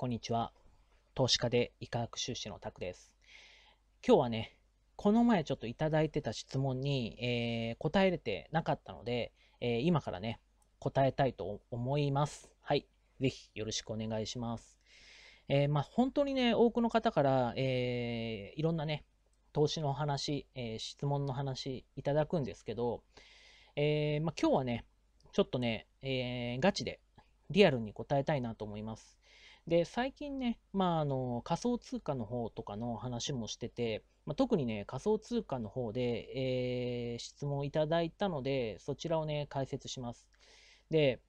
こんにちは。投資家で医科学修士のタクです。今日はね、この前ちょっといただいてた質問に、えー、答えれてなかったので、えー、今からね、答えたいと思います。はい。ぜひよろしくお願いします。えー、まあ、本当にね、多くの方から、えいろんなね、投資の話、え質問の話いただくんですけど、えまあ、今日はね、ちょっとね、えガチでリアルに答えたいなと思います。で、最近ね、まあ、あの、仮想通貨の方とかの話もしてて、まあ、特にね、仮想通貨の方で、えー、質問いただいたので、そちらをね、解説します。で、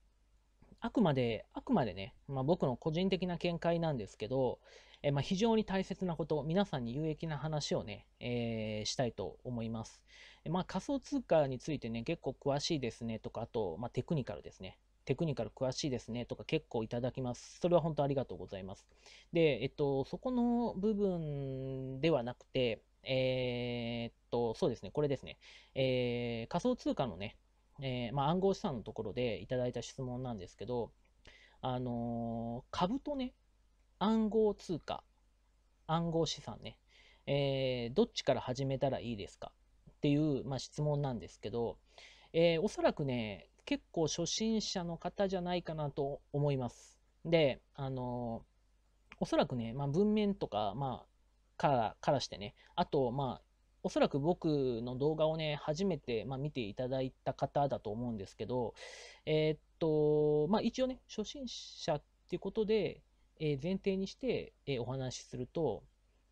あくまで、あくまでね、まあ、僕の個人的な見解なんですけど、えー、まあ、非常に大切なこと、皆さんに有益な話をね、えー、したいと思います。まあ、仮想通貨についてね、結構詳しいですねとか、あと、まテクニカルですね。テクニカル詳しいですねとか結構いただきます。それは本当ありがとうございます。で、えっと、そこの部分ではなくて、えー、っと、そうですね、これですね。えー、仮想通貨のね、えー、まあ、暗号資産のところでいただいた質問なんですけど、あの株とね、暗号通貨、暗号資産ね、えどっちから始めたらいいですかっていう、まあ、質問なんですけど、えおそらくね、結構初心者の方じゃないかなと思います。で、あの、おそらくね、まあ、文面とか、まあ、からからしてね、あと、まあ、おそらく僕の動画をね、初めて、まあ、見ていただいた方だと思うんですけど、えー、っと、まあ、一応ね、初心者っていうことで、えー、前提にして、えー、お話しすると、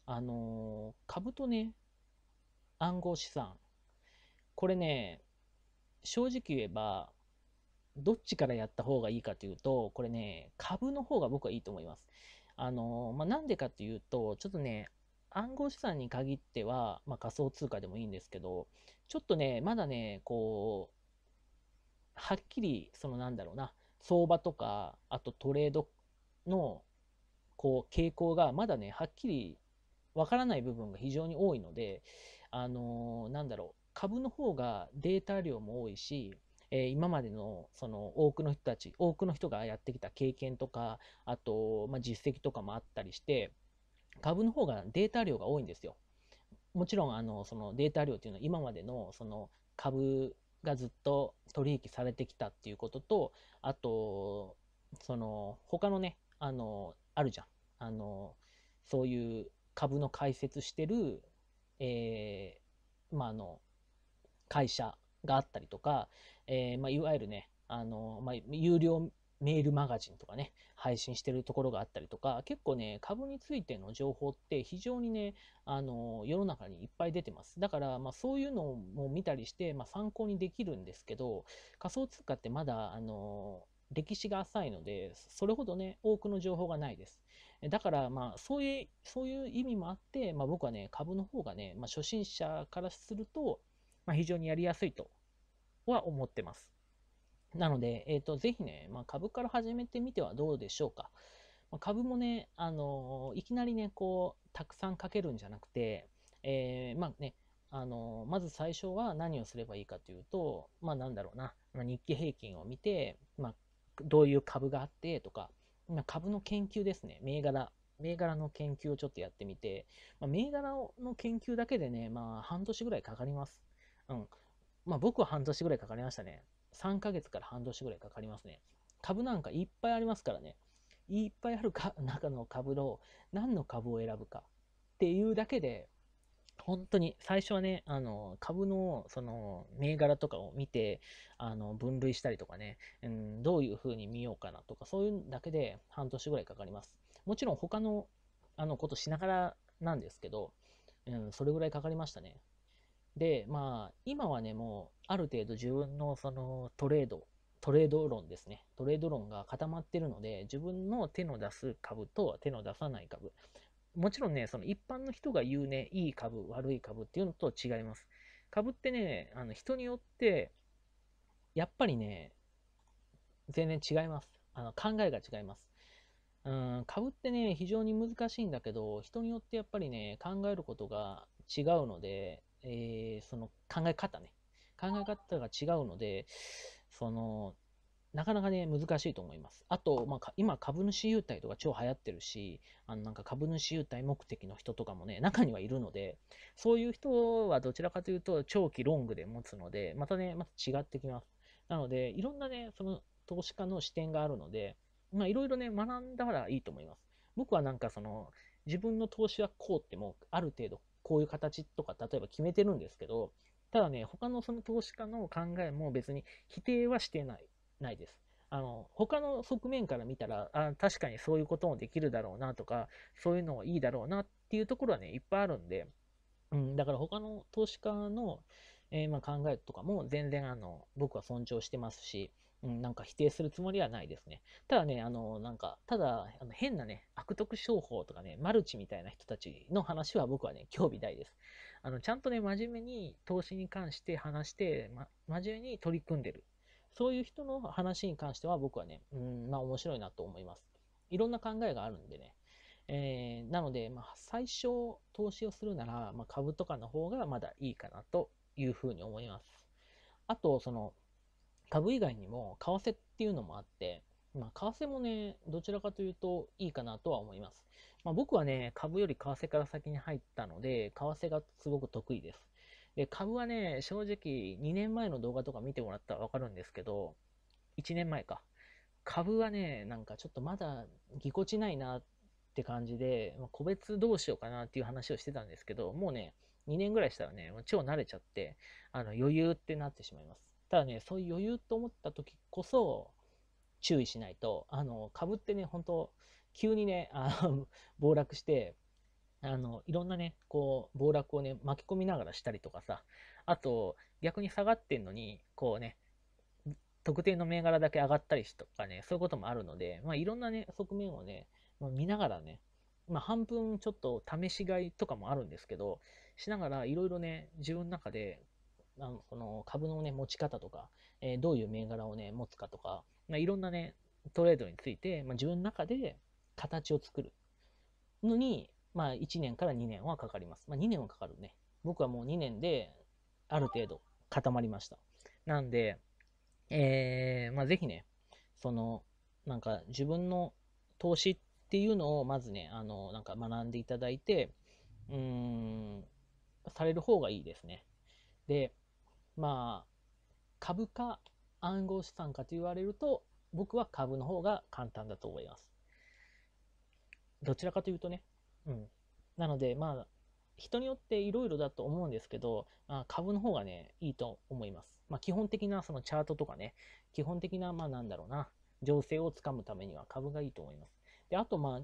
あの株とね、暗号資産、これね、正直言えば、どっちからやった方がいいかというと、これね、株の方が僕はいいと思います。あの、まあ、なんでかっていうと、ちょっとね、暗号資産に限っては、まあ、仮想通貨でもいいんですけど、ちょっとね、まだね、こう、はっきり、そのなんだろうな、相場とか、あとトレードの、こう、傾向がまだね、はっきりわからない部分が非常に多いので、あのー、なんだろう、株の方がデータ量も多いし、えー、今までのその多くの人たち、多くの人がやってきた経験とか、あと、まあ、実績とかもあったりして、株の方がデータ量が多いんですよ。もちろんあのそのデータ量っていうのは今までのその株がずっと取引されてきたっていうことと、あと、その他のね、あの、あるじゃん。あの、そういう株の解説してる、えー、まあの、会社があったりとか、えー、まあ、いわゆるね、あの、まあ、有料メールマガジンとかね、配信してるところがあったりとか、結構ね、株についての情報って非常にね、あの、世の中にいっぱい出てます。だから、まあそういうのも見たりして、まあ参考にできるんですけど、仮想通貨ってまだ、あの、歴史が浅いので、それほどね、多くの情報がないです。だから、まあ、そういう、そういう意味もあって、まあ僕はね、株の方がね、まあ初心者からすると、まあ、非常にやりやすいとは思ってます。なので、えーと、ぜひね、まあ、株から始めてみてはどうでしょうか。まあ、株もね、あのー、いきなりね、こう、たくさんかけるんじゃなくて、えー、まあね、あのー、まず最初は何をすればいいかというと、まあなんだろうな、まあ、日経平均を見て、まあ、どういう株があってとか、まあ、株の研究ですね、銘柄。銘柄の研究をちょっとやってみて、まあ、銘柄の研究だけでね、まあ、半年ぐらいかかります。うん。まあ僕は半年ぐらいかかりましたね。3ヶ月から半年ぐらいかかりますね。株なんかいっぱいありますからね。いっぱいあるか 中の株の何の株を選ぶかっていうだけで、本当に最初はね、あの株のその銘柄とかを見てあの分類したりとかね、うん、どういうふうに見ようかなとか、そういうだけで半年ぐらいかかります。もちろん他のあのことしながらなんですけど、うん、それぐらいかかりましたね。で、まあ、今はね、もう、ある程度自分のそのトレード、トレード論ですね。トレード論が固まってるので、自分の手の出す株と手の出さない株。もちろんね、その一般の人が言うね、いい株、悪い株っていうのと違います。株ってね、あの人によって、やっぱりね、全然違います。あの考えが違います。うん、株ってね、非常に難しいんだけど、人によってやっぱりね、考えることが違うので、えー、その考え方ね、考え方が違うので、その、なかなかね、難しいと思います。あと、まあ、今、株主優待とか超流行ってるし、あの、なんか株主優待目的の人とかもね、中にはいるので、そういう人はどちらかというと、長期ロングで持つので、またね、また違ってきます。なので、いろんなね、その、投資家の視点があるので、まあ、いろいろね、学んだらいいと思います。僕はなんかその、自分の投資はこうってもう、ある程度こういう形とか、例えば決めてるんですけど、ただね、他のその投資家の考えも別に否定はしてない、ないです。あの、他の側面から見たら、あ確かにそういうこともできるだろうなとか、そういうのもいいだろうなっていうところはね、いっぱいあるんで、うん、だから他の投資家の、えー、ま考えとかも全然あの僕は尊重してますし、うん、なんか否定するつもりはないですね。ただね、あの、なんか、ただ、あの変なね、悪徳商法とかね、マルチみたいな人たちの話は僕はね、興味大です。あの、ちゃんとね、真面目に投資に関して話して、ま、真面目に取り組んでる。そういう人の話に関しては僕はね、うん、まあ面白いなと思います。いろんな考えがあるんでね。えー、なので、まあ、最初投資をするなら、まあ、株とかの方がまだいいかなというふうに思います。あと、その、株以外にも、為替っていうのもあって、まあ、為替もね、どちらかというといいかなとは思います。まあ、僕はね、株より為替から先に入ったので、為替がすごく得意です。で、株はね、正直2年前の動画とか見てもらったらわかるんですけど、1年前か。株はね、なんかちょっとまだぎこちないなって感じで、個別どうしようかなっていう話をしてたんですけど、もうね、2年ぐらいしたらね、もう超慣れちゃって、あの余裕ってなってしまいます。ただね、そういう余裕と思った時こそ、注意しないと、あの、株ってね、本当急にね、あの 暴落して、あの、いろんなね、こう、暴落をね、巻き込みながらしたりとかさ、あと、逆に下がってんのに、こうね、特定の銘柄だけ上がったりとかね、そういうこともあるので、まあ、いろんなね、側面をね、見ながらね、まあ、半分ちょっと試し買いとかもあるんですけど、しながらいろいろね、自分の中で、あのこの株のね、持ち方とか、えー、どういう銘柄をね、持つかとか、まあ、いろんなね、トレードについて、まあ、自分の中で形を作るのに、まあ、1年から2年はかかります。まあ、2年はかかるね。僕はもう2年で、ある程度固まりました。なんで、えー、まあ、ぜひね、その、なんか自分の投資っっていうのをまずね、あの、なんか学んでいただいて、うーん、される方がいいですね。で、まあ、株か暗号資産かと言われると、僕は株の方が簡単だと思います。どちらかというとね、うん。なので、まあ、人によっていろいろだと思うんですけど、まあ、株の方がね、いいと思います。まあ、基本的なそのチャートとかね、基本的な、まあなんだろうな、情勢をつかむためには株がいいと思います。で、あと、まあ、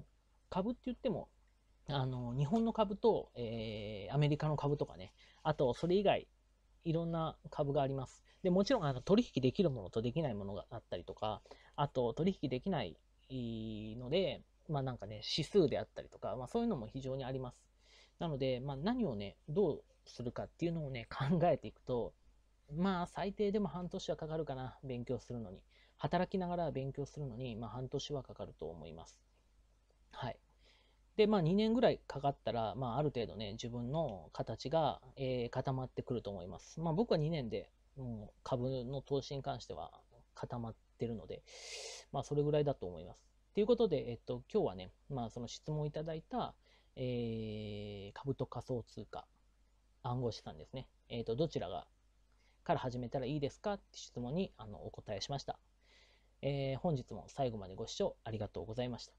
株って言っても、あの、日本の株と、えー、アメリカの株とかね、あと、それ以外、いろんな株があります。で、もちろん、あの、取引できるものとできないものがあったりとか、あと、取引できないので、まあなんかね、指数であったりとか、まあそういうのも非常にあります。なので、まあ何をね、どうするかっていうのをね、考えていくと、まあ最低でも半年はかかるかな、勉強するのに。働きながら勉強するのに、まあ半年はかかると思います。で、まあ、2年ぐらいかかったら、まあ、ある程度ね、自分の形が、えー、固まってくると思います。まあ、僕は2年で、もう株の投資に関しては固まってるので、まあ、それぐらいだと思います。ということで、えっと、今日はね、まあ、その質問いただいた、えー、株と仮想通貨、暗号資産ですね。えっ、ー、と、どちらが、から始めたらいいですかって質問にあのお答えしました。えー、本日も最後までご視聴ありがとうございました。